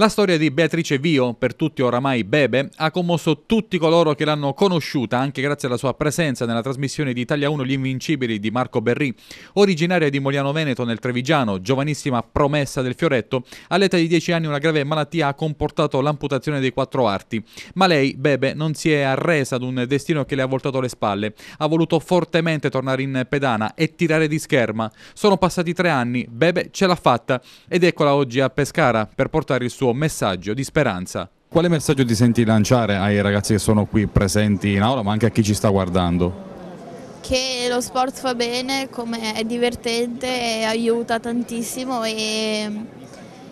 La storia di Beatrice Vio, per tutti oramai Bebe, ha commosso tutti coloro che l'hanno conosciuta anche grazie alla sua presenza nella trasmissione di Italia 1 Gli Invincibili di Marco Berri. Originaria di Moliano Veneto nel Trevigiano, giovanissima promessa del Fioretto, all'età di 10 anni una grave malattia ha comportato l'amputazione dei quattro arti. Ma lei, Bebe, non si è arresa ad un destino che le ha voltato le spalle. Ha voluto fortemente tornare in pedana e tirare di scherma. Sono passati tre anni, Bebe ce l'ha fatta ed eccola oggi a Pescara per portare il suo tuo messaggio di speranza. Quale messaggio ti senti lanciare ai ragazzi che sono qui presenti in aula, ma anche a chi ci sta guardando? Che lo sport fa bene, come è divertente, aiuta tantissimo e,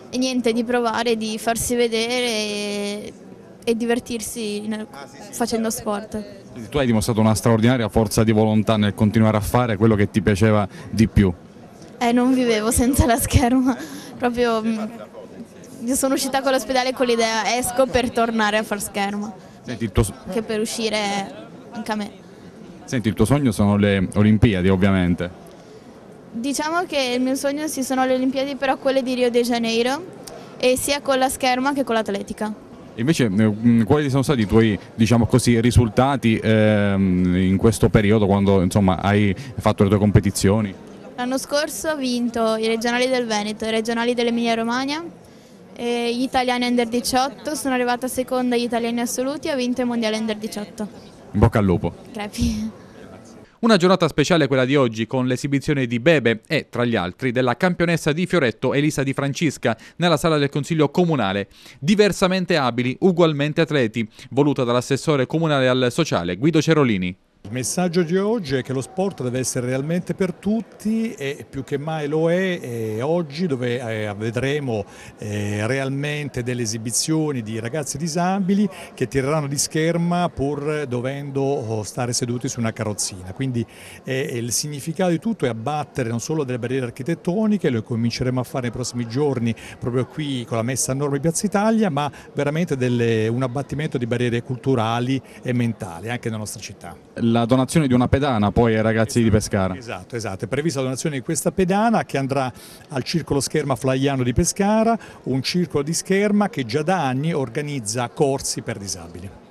e, niente, di provare, di farsi vedere e, e divertirsi nel, facendo sport. Tu hai dimostrato una straordinaria forza di volontà nel continuare a fare quello che ti piaceva di più. Eh, non vivevo senza la scherma, proprio mm, sono uscita con l'ospedale con l'idea esco per tornare a far scherma, Senti, tuo... che per uscire anche a me. Senti, il tuo sogno sono le Olimpiadi ovviamente. Diciamo che il mio sogno sì sono le Olimpiadi, però quelle di Rio de Janeiro, e sia con la scherma che con l'atletica. Invece eh, quali sono stati i tuoi diciamo così, risultati ehm, in questo periodo quando insomma, hai fatto le tue competizioni? L'anno scorso ho vinto i regionali del Veneto, i regionali dell'Emilia Romagna eh, gli italiani under 18, sono arrivata seconda agli italiani assoluti e ho vinto il mondiale under 18. bocca al lupo. Crepi. Una giornata speciale quella di oggi con l'esibizione di Bebe e, tra gli altri, della campionessa di Fioretto Elisa Di Francisca nella sala del Consiglio Comunale. Diversamente abili, ugualmente atleti, voluta dall'assessore comunale al sociale Guido Cerolini. Il messaggio di oggi è che lo sport deve essere realmente per tutti e più che mai lo è e oggi dove eh, vedremo eh, realmente delle esibizioni di ragazzi disabili che tireranno di scherma pur dovendo oh, stare seduti su una carrozzina. Quindi eh, il significato di tutto è abbattere non solo delle barriere architettoniche, lo cominceremo a fare nei prossimi giorni proprio qui con la messa a norma di Piazza Italia, ma veramente delle, un abbattimento di barriere culturali e mentali anche nella nostra città la donazione di una pedana poi ai ragazzi esatto, di Pescara. Esatto, esatto, è prevista la donazione di questa pedana che andrà al Circolo Scherma Flaiano di Pescara, un circolo di scherma che già da anni organizza corsi per disabili.